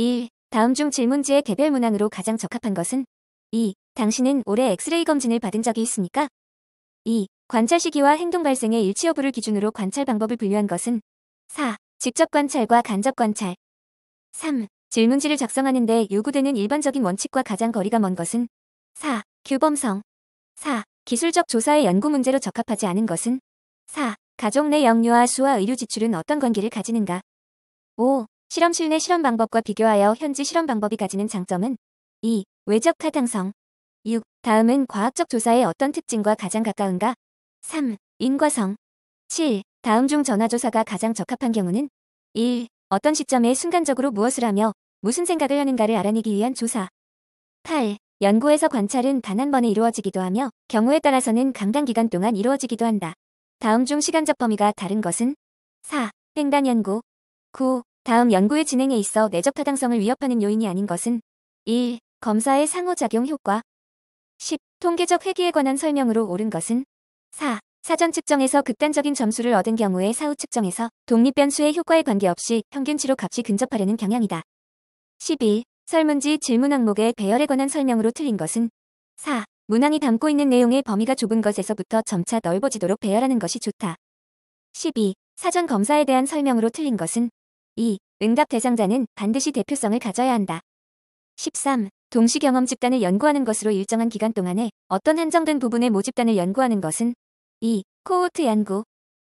1. 다음 중 질문지의 개별 문항으로 가장 적합한 것은? 2. 당신은 올해 엑스레이 검진을 받은 적이 있습니까? 2. 관찰 시기와 행동 발생의 일치 여부를 기준으로 관찰 방법을 분류한 것은? 4. 직접 관찰과 간접 관찰. 3. 질문지를 작성하는데 요구되는 일반적인 원칙과 가장 거리가 먼 것은? 4. 규범성. 4. 기술적 조사의 연구 문제로 적합하지 않은 것은? 4. 가족 내 영유아 수와 의료 지출은 어떤 관계를 가지는가? 5. 실험실 내 실험 방법과 비교하여 현지 실험 방법이 가지는 장점은 2. 외적 타당성 6. 다음은 과학적 조사의 어떤 특징과 가장 가까운가? 3. 인과성 7. 다음 중 전화조사가 가장 적합한 경우는 1. 어떤 시점에 순간적으로 무엇을 하며 무슨 생각을 하는가를 알아내기 위한 조사 8. 연구에서 관찰은 단 한 번에 이루어지기도 하며 경우에 따라서는 강단 기간 동안 이루어지기도 한다. 다음 중 시간적 범위가 다른 것은 4. 횡단 연구 9. 다음 연구의 진행에 있어 내적 타당성을 위협하는 요인이 아닌 것은 1. 검사의 상호작용 효과 10. 통계적 회기에 관한 설명으로 옳은 것은 4. 사전 측정에서 극단적인 점수를 얻은 경우에 사후 측정에서 독립 변수의 효과에 관계없이 평균치로 값이 근접하려는 경향이다. 12. 설문지 질문 항목의 배열에 관한 설명으로 틀린 것은 4. 문항이 담고 있는 내용의 범위가 좁은 것에서부터 점차 넓어지도록 배열하는 것이 좋다. 12. 사전 검사에 대한 설명으로 틀린 것은 2. 응답 대상자는 반드시 대표성을 가져야 한다. 13. 동시 경험 집단을 연구하는 것으로 일정한 기간 동안에 어떤 한정된 부분의 모집단을 연구하는 것은 2. 코호트 연구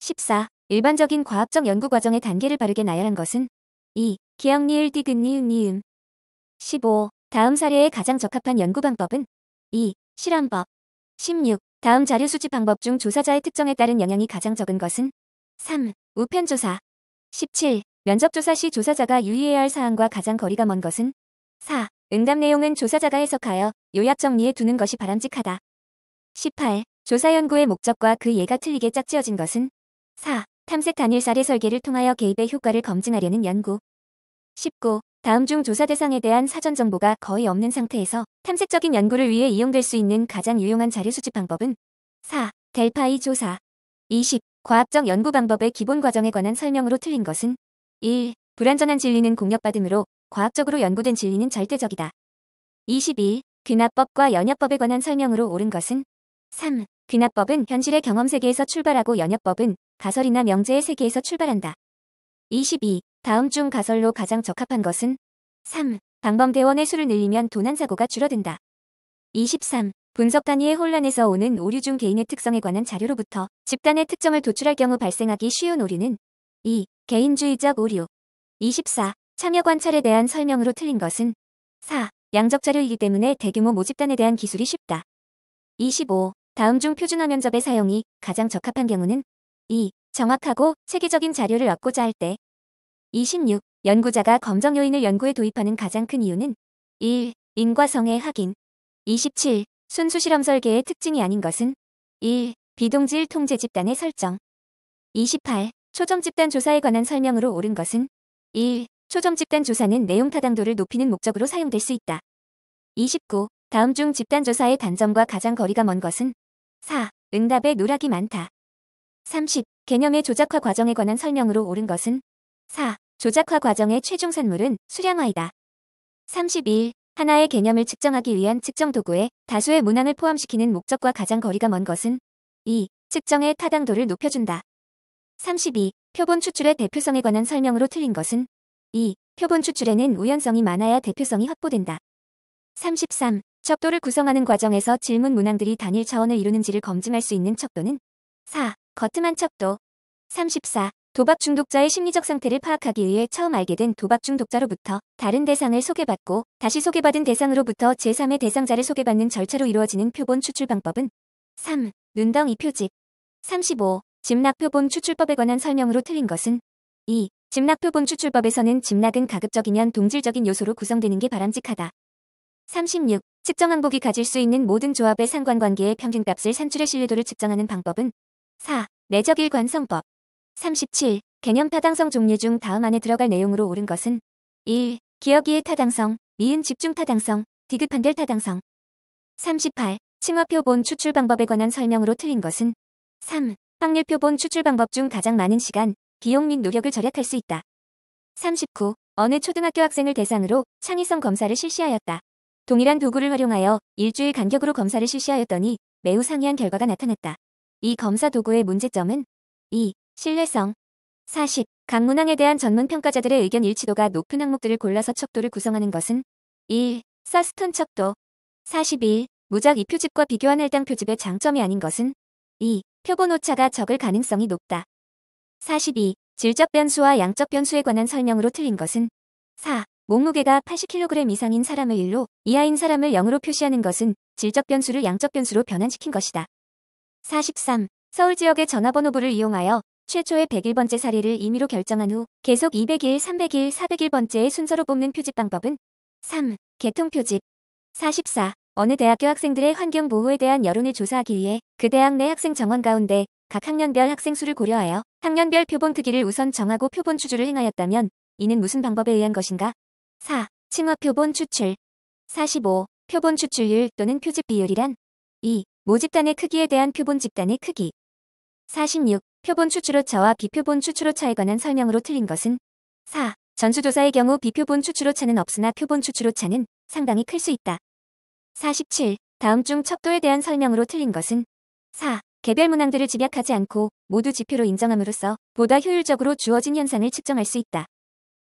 14. 일반적인 과학적 연구 과정의 단계를 바르게 나열한 것은 2. 기억니을 디귿니은 니음 15. 다음 사례에 가장 적합한 연구 방법은 2. 실험법 16. 다음 자료 수집 방법 중 조사자의 특정에 따른 영향이 가장 적은 것은 3. 우편조사 17. 면접조사 시 조사자가 유의해야 할 사항과 가장 거리가 먼 것은 4. 응답 내용은 조사자가 해석하여 요약 정리해 두는 것이 바람직하다. 18. 조사 연구의 목적과 그 예가 틀리게 짝지어진 것은 4. 탐색 단일 사례 설계를 통하여 개입의 효과를 검증하려는 연구 19. 다음 중 조사 대상에 대한 사전 정보가 거의 없는 상태에서 탐색적인 연구를 위해 이용될 수 있는 가장 유용한 자료 수집 방법은 4. 델파이 조사 20. 과학적 연구 방법의 기본 과정에 관한 설명으로 틀린 것은 1. 불완전한 진리는 공격받음으로 과학적으로 연구된 진리는 절대적이다. 22. 귀납법과 연협법에 관한 설명으로 옳은 것은 3. 귀납법은 현실의 경험 세계에서 출발하고 연협법은 가설이나 명제의 세계에서 출발한다. 22. 다음 중 가설로 가장 적합한 것은 3. 방범대원의 수를 늘리면 도난사고가 줄어든다. 23. 분석 단위의 혼란에서 오는 오류 중 개인의 특성에 관한 자료로부터 집단의 특정을 도출할 경우 발생하기 쉬운 오류는 2. 개인주의적 오류. 24. 참여 관찰에 대한 설명으로 틀린 것은 4. 양적 자료이기 때문에 대규모 모집단에 대한 기술이 쉽다. 25. 다음 중 표준화 면접의 사용이 가장 적합한 경우는 2. 정확하고 체계적인 자료를 얻고자 할 때 26. 연구자가 검정 요인을 연구에 도입하는 가장 큰 이유는 1. 인과성의 확인 27. 순수 실험 설계의 특징이 아닌 것은 1. 비동질 통제 집단의 설정 28. 초점 집단 조사에 관한 설명으로 옳은 것은 1. 초점 집단 조사는 내용 타당도를 높이는 목적으로 사용될 수 있다. 29. 다음 중 집단 조사의 단점과 가장 거리가 먼 것은 4. 응답에 누락이 많다. 30. 개념의 조작화 과정에 관한 설명으로 옳은 것은 4. 조작화 과정의 최종 산물은 수량화이다. 31. 하나의 개념을 측정하기 위한 측정 도구에 다수의 문항을 포함시키는 목적과 가장 거리가 먼 것은 2. 측정의 타당도를 높여준다. 32. 표본 추출의 대표성에 관한 설명으로 틀린 것은 2. 표본 추출에는 우연성이 많아야 대표성이 확보된다. 33. 척도를 구성하는 과정에서 질문 문항들이 단일 차원을 이루는지를 검증할 수 있는 척도는 4. 거트만 척도 34. 도박 중독자의 심리적 상태를 파악하기 위해 처음 알게 된 도박 중독자로부터 다른 대상을 소개받고 다시 소개받은 대상으로부터 제3의 대상자를 소개받는 절차로 이루어지는 표본 추출 방법은 3. 눈덩이 표집 35. 집낙표본 추출법에 관한 설명으로 틀린 것은 2. 집낙표본 추출법에서는 집낙은 가급적이면 동질적인 요소로 구성되는 게 바람직하다. 36. 측정 항복이 가질 수 있는 모든 조합의 상관관계의 평균값을 산출의 신뢰도를 측정하는 방법은 4. 내적일 관성법 37. 개념 타당성 종류 중 다음 안에 들어갈 내용으로 옳은 것은 1. 기억이의 타당성, 미은 집중 타당성, 디귿 판별 타당성 38. 칭화표본 추출 방법에 관한 설명으로 틀린 것은 3. 확률표본 추출 방법 중 가장 많은 시간, 비용 및 노력을 절약할 수 있다. 39. 어느 초등학교 학생을 대상으로 창의성 검사를 실시하였다. 동일한 도구를 활용하여 일주일 간격으로 검사를 실시하였더니 매우 상이한 결과가 나타났다. 이 검사 도구의 문제점은 2. 신뢰성 40. 각 문항에 대한 전문 평가자들의 의견 일치도가 높은 항목들을 골라서 척도를 구성하는 것은 1. 서스톤 척도 41. 무작 이 표집과 비교한 할당 표집의 장점이 아닌 것은 2. 표본 오차가 적을 가능성이 높다. 42. 질적 변수와 양적 변수에 관한 설명으로 틀린 것은 4. 몸무게가 80kg 이상인 사람을 1로, 이하인 사람을 0으로 표시하는 것은 질적 변수를 양적 변수로 변환시킨 것이다. 43. 서울 지역의 전화번호부를 이용하여 최초의 101번째 사례를 임의로 결정한 후 계속 2 0 0일3 0 0일 401번째의 순서로 뽑는 표집 방법은 3. 개통 표집 44. 어느 대학교 학생들의 환경 보호에 대한 여론을 조사하기 위해 그 대학 내 학생 정원 가운데 각 학년별 학생 수를 고려하여 학년별 표본 크기를 우선 정하고 표본 추출을 행하였다면 이는 무슨 방법에 의한 것인가? 4. 칭호 표본 추출 45. 표본 추출률 또는 표집 비율이란 2. 모집단의 크기에 대한 표본 집단의 크기 46. 표본 추출호차와 비표본 추출호차에 관한 설명으로 틀린 것은 4. 전수조사의 경우 비표본 추출호차는 없으나 표본 추출호차는 상당히 클 수 있다. 47. 다음 중 척도에 대한 설명으로 틀린 것은 4. 개별 문항들을 집약하지 않고 모두 지표로 인정함으로써 보다 효율적으로 주어진 현상을 측정할 수 있다.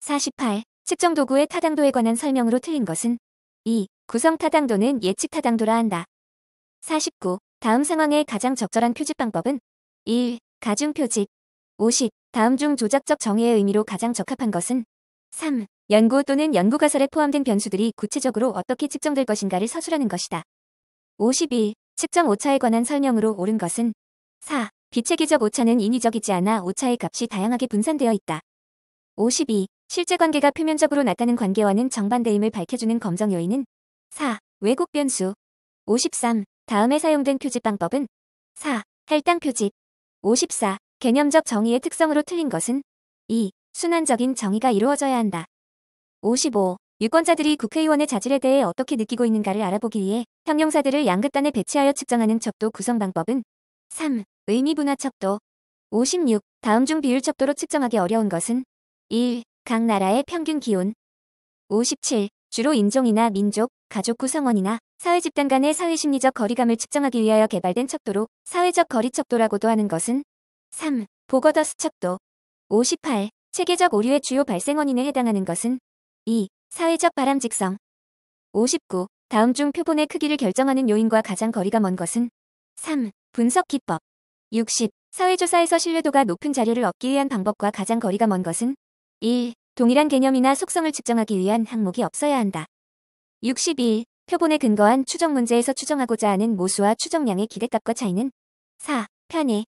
48. 측정 도구의 타당도에 관한 설명으로 틀린 것은 2. 구성 타당도는 예측 타당도라 한다. 49. 다음 상황에 가장 적절한 표집 방법은 1. 가중 표집 50. 다음 중 조작적 정의의 의미로 가장 적합한 것은 3. 연구 또는 연구가설에 포함된 변수들이 구체적으로 어떻게 측정될 것인가를 서술하는 것이다. 51. 측정 오차에 관한 설명으로 옳은 것은 4. 비체계적 오차는 인위적이지 않아 오차의 값이 다양하게 분산되어 있다. 52. 실제관계가 표면적으로 낮다는 관계와는 정반대임을 밝혀주는 검정 요인은 4. 왜곡 변수 53. 다음에 사용된 표집 방법은 4. 할당 표집 54. 개념적 정의의 특성으로 틀린 것은 2. 순환적인 정의가 이루어져야 한다. 55. 유권자들이 국회의원의 자질에 대해 어떻게 느끼고 있는가를 알아보기 위해 형용사들을 양극단에 배치하여 측정하는 척도 구성 방법은 3. 의미 분화 척도 56. 다음 중 비율 척도로 측정하기 어려운 것은 1. 각 나라의 평균 기온 57. 주로 인종이나 민족, 가족 구성원이나 사회 집단 간의 사회 심리적 거리감을 측정하기 위하여 개발된 척도로 사회적 거리 척도라고도 하는 것은 3. 보거더스 척도 58. 체계적 오류의 주요 발생 원인에 해당하는 것은 2. 사회적 바람직성 59. 다음 중 표본의 크기를 결정하는 요인과 가장 거리가 먼 것은 3. 분석 기법 60. 사회조사에서 신뢰도가 높은 자료를 얻기 위한 방법과 가장 거리가 먼 것은 1. 동일한 개념이나 속성을 측정하기 위한 항목이 없어야 한다. 62. 표본에 근거한 추정 문제에서 추정하고자 하는 모수와 추정량의 기대값과 차이는 4. 편의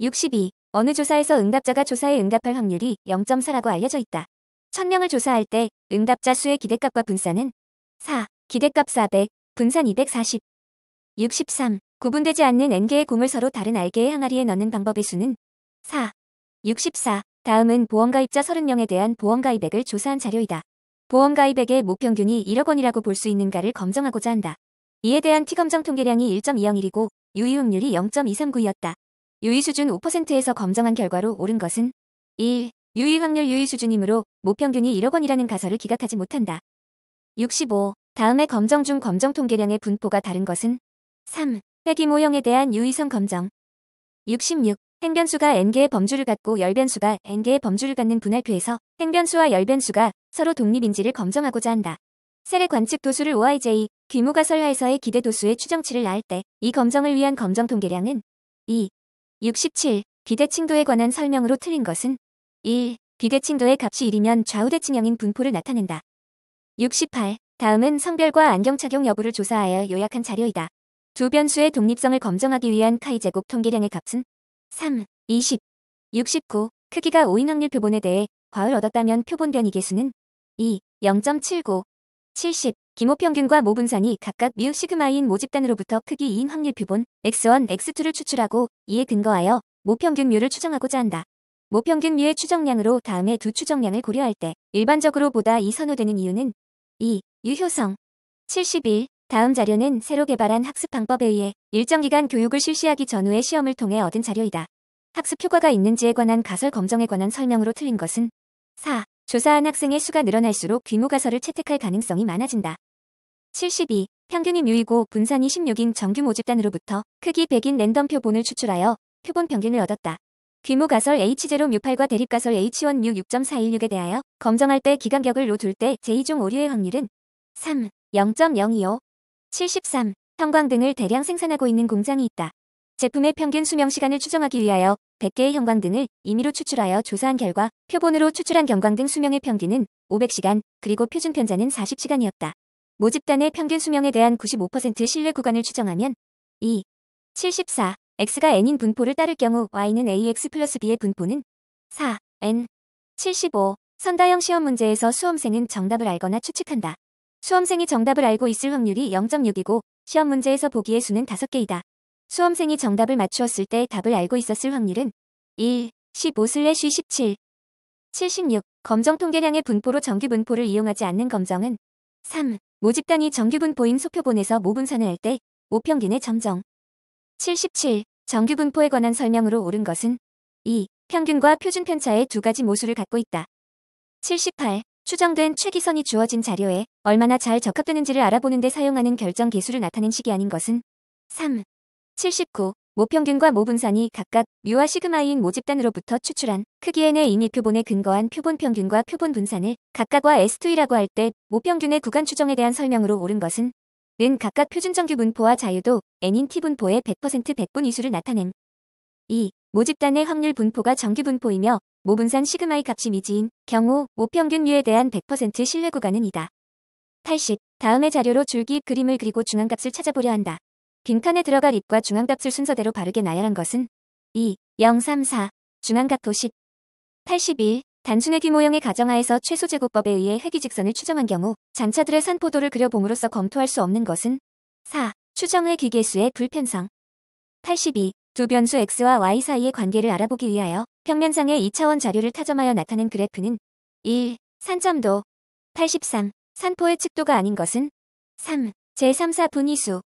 62. 어느 조사에서 응답자가 조사에 응답할 확률이 0.4라고 알려져 있다. 1000명을 조사할 때 응답자 수의 기대값과 분산은 4, 기대값 400, 분산 240, 63, 구분되지 않는 N개의 공을 서로 다른 R개의 항아리에 넣는 방법의 수는 4, 64, 다음은 보험가입자 30명에 대한 보험가입액을 조사한 자료이다. 보험가입액의 목평균이 1억 원이라고 볼 수 있는가를 검정하고자 한다. 이에 대한 티검정 통계량이 1.201이고 유의응률이 0.239이었다. 유의 수준 5%에서 검정한 결과로 옳은 것은 1. 유의 확률 유의 수준이므로 모평균이 1억 원이라는 가설을 기각하지 못한다. 65. 다음에 검정 중 검정 통계량의 분포가 다른 것은 3. 회기모형에 대한 유의성 검정 66. 행변수가 n개의 범주를 갖고 열변수가 n개의 범주를 갖는 분할표에서 행변수와 열변수가 서로 독립인지를 검정하고자 한다. 세례 관측 도수를 OIJ, 규모가 설화에서의 기대 도수의 추정치를 낳을 때 이 검정을 위한 검정 통계량은 2. 67. 비대칭도에 관한 설명으로 틀린 것은 1. 비대칭도의 값이 1이면 좌우대칭형인 분포를 나타낸다. 68. 다음은 성별과 안경 착용 여부를 조사하여 요약한 자료이다. 두 변수의 독립성을 검정하기 위한 카이 제곱 통계량의 값은 3, 20, 69, 크기가 5인 확률 표본에 대해 과을 얻었다면 표본 변이 개수는 2, 0.79, 70, 기모평균과 모분산이 각각 뮤 시그마인 모집단으로부터 크기 2인 확률 표본 x1, x2를 추출하고 이에 근거하여 모평균 뮤를 추정하고자 한다. 모평균 뮤의 추정량으로 다음의 두 추정량을 고려할 때 일반적으로 보다 이 선호되는 이유는 2. 유효성 71. 다음 자료는 새로 개발한 학습 방법에 의해 일정 기간 교육을 실시하기 전후의 시험을 통해 얻은 자료이다. 학습 효과가 있는지에 관한 가설 검정에 관한 설명으로 틀린 것은 4. 조사한 학생의 수가 늘어날수록 귀모가설을 채택할 가능성이 많아진다. 72. 평균이 뮤이고 분산이 16인 정규 모집단으로부터 크기 100인 랜덤 표본을 추출하여 표본 평균을 얻었다. 귀모가설 h 0 6 8과 대립가설 h 1 6 6.416에 대하여 검정할 때 기간격을 로둘 때 제2종 오류의 확률은 3, 0.025, 73, 형광등을 대량 생산하고 있는 공장이 있다. 제품의 평균 수명 시간을 추정하기 위하여 100개의 형광등을 임의로 추출하여 조사한 결과 표본으로 추출한 경광등 수명의 평균은 500시간, 그리고 표준 편자는 40시간이었다. 모집단의 평균 수명에 대한 95% 신뢰 구간을 추정하면 2. 74. X가 N인 분포를 따를 경우 Y는 AX 플러스 B의 분포는 4. N. 75. 선다형 시험 문제에서 수험생은 정답을 알거나 추측한다. 수험생이 정답을 알고 있을 확률이 0.6이고 시험 문제에서 보기의 수는 5개이다. 수험생이 정답을 맞추었을 때 답을 알고 있었을 확률은 1, 15-17, 슬래시 76. 검정 통계량의 분포로 정규분포를 이용하지 않는 검정은 3. 모집단이 정규분포인 소표본에서 모분산을 할 때5평균의 점정 77. 정규분포에 관한 설명으로 옳은 것은 2. 평균과 표준 편차의 두 가지 모수를 갖고 있다. 78. 추정된 최기선이 주어진 자료에 얼마나 잘 적합되는지를 알아보는 데 사용하는 결정 개수를 나타낸 식이 아닌 것은 3. 79. 모평균과 모분산이 각각 뮤와 시그마인 모집단으로부터 추출한 크기엔의 이미 표본에 근거한 표본 평균과 표본 분산을 각각과 s 2라고할 때 모평균의 구간 추정에 대한 설명으로 옳은 것은 는 각각 표준 정규 분포와 자유도 n인 t 분포의 100% 100분 이수를 나타낸 2. 모집단의 확률 분포가 정규 분포이며 모분산 시그마의 값이 미지인 경우 모평균 뮤에 대한 100% 신뢰 구간은 이다. 80. 다음의 자료로 줄기 그림을 그리고 중앙값을 찾아보려 한다. 빈칸에 들어갈 입과 중앙값을 순서대로 바르게 나열한 것은 2, 0, 3, 4, 중앙각도 10, 81, 단순의 규모형의 가정하에서 최소제곱법에 의해 회귀직선을 추정한 경우 잔차들의 산포도를 그려봄으로써 검토할 수 없는 것은 4. 추정의 기계수의 불편성 82. 두 변수 x와 y 사이의 관계를 알아보기 위하여 평면상의 2차원 자료를 타점하여 나타낸 그래프는 1. 산점도 83. 산포의 측도가 아닌 것은 3. 제3사 분위수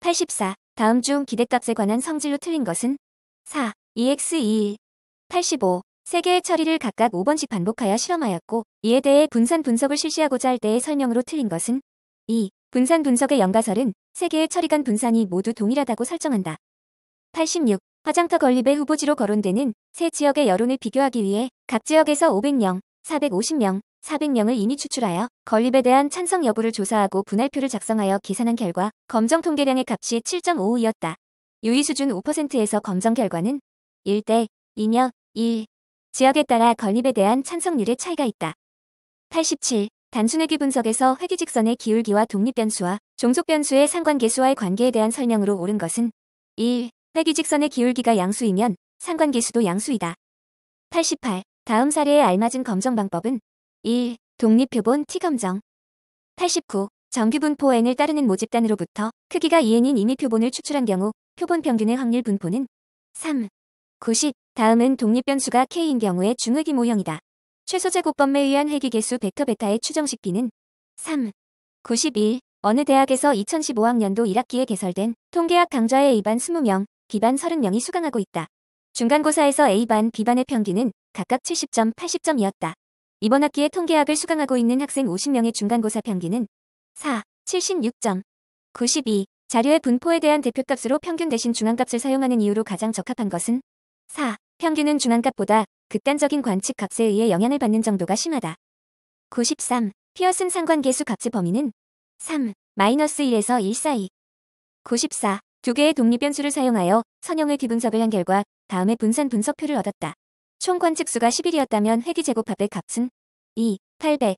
84. 다음 중 기대값에 관한 성질로 틀린 것은 4. EX21. 85. 3 개의 처리를 각각 5번씩 반복하여 실험하였고 이에 대해 분산 분석을 실시하고자 할 때의 설명으로 틀린 것은 2. 분산 분석의 연가설은 3 개의 처리 간 분산이 모두 동일하다고 설정한다. 86. 화장터 건립의 후보지로 거론되는 세 지역의 여론을 비교하기 위해 각 지역에서 500명, 450명, 400명을 이미 추출하여 건립에 대한 찬성 여부를 조사하고 분할표를 작성하여 계산한 결과 검정 통계량의 값이 7.55이었다. 유의 수준 5%에서 검정 결과는 1대 2며 1 지역에 따라 건립에 대한 찬성률의 차이가 있다. 87. 단순회귀 분석에서 회귀 직선의 기울기와 독립변수와 종속변수의 상관계수와의 관계에 대한 설명으로 옳은 것은 1. 회귀 직선의 기울기가 양수이면 상관계수도 양수이다. 88. 다음 사례에 알맞은 검정 방법은 1. 독립표본 T검정 89. 정규분포n을 따르는 모집단으로부터 크기가 2n인 임의표본을 추출한 경우 표본 평균의 확률 분포는 3. 90. 다음은 독립변수가 k인 경우의 중의기 모형이다. 최소제곱법에 의한 회기 개수 벡터 베타의 추정식 b는 3. 91. 어느 대학에서 2015학년도 1학기에 개설된 통계학 강좌에 A반 20명, B반 30명이 수강하고 있다. 중간고사에서 A반, B반의 평균은 각각 70점, 80점이었다. 이번 학기에 통계학을 수강하고 있는 학생 50명의 중간고사 평균은 4, 76점, 92, 자료의 분포에 대한 대표값으로 평균 대신 중앙값을 사용하는 이유로 가장 적합한 것은 4. 평균은 중앙값보다 극단적인 관측값에 의해 영향을 받는 정도가 심하다. 93. 피어슨 상관계수 값의 범위는 3. 마이너스 1에서 1 사이 94. 두 개의 독립변수를 사용하여 선형의 뒤분석을 한 결과 다음의 분산 분석표를 얻었다. 총 관측수가 1 1일이었다면 회기 제곱합의 값은 2, 800,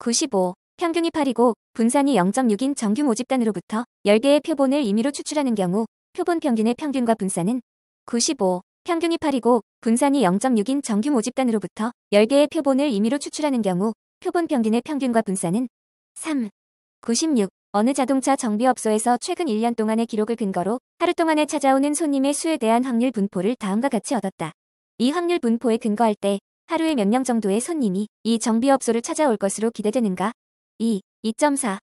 95, 평균이 8이고 분산이 0.6인 정규 모집단으로부터 10개의 표본을 임의로 추출하는 경우 표본 평균의 평균과 분산은 95, 평균이 8이고 분산이 0.6인 정규 모집단으로부터 10개의 표본을 임의로 추출하는 경우 표본 평균의 평균과 분산은 3, 96. 어느 자동차 정비업소에서 최근 1년 동안의 기록을 근거로 하루 동안에 찾아오는 손님의 수에 대한 확률 분포를 다음과 같이 얻었다. 이 확률 분포에 근거할 때 하루에 몇 명 정도의 손님이 이 정비업소를 찾아올 것으로 기대되는가? 2. 2.4.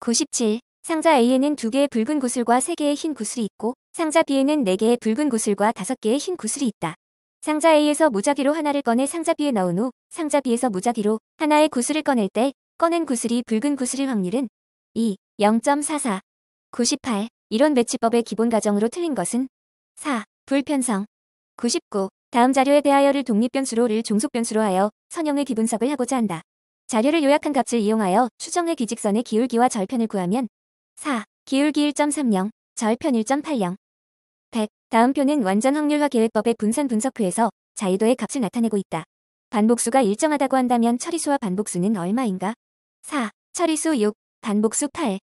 97. 상자 A에는 2개의 붉은 구슬과 3개의 흰 구슬이 있고 상자 B에는 4개의 붉은 구슬과 5개의 흰 구슬이 있다. 상자 A에서 무작위로 하나를 꺼내 상자 B에 넣은 후 상자 B에서 무작위로 하나의 구슬을 꺼낼 때 꺼낸 구슬이 붉은 구슬일 확률은 2. 0.44. 98. 이런 매치법의 기본 가정으로 틀린 것은 4. 불편성. 99. 다음 자료에 대하여를 독립변수로를 종속변수로 하여 선형의 기분석을 하고자 한다. 자료를 요약한 값을 이용하여 추정의 기직선의 기울기와 절편을 구하면 4. 기울기 1.30, 절편 1.80 100. 다음 표는 완전 확률화 계획법의 분산 분석표에서 자유도의 값을 나타내고 있다. 반복수가 일정하다고 한다면 처리수와 반복수는 얼마인가? 4. 처리수 6, 반복수 8,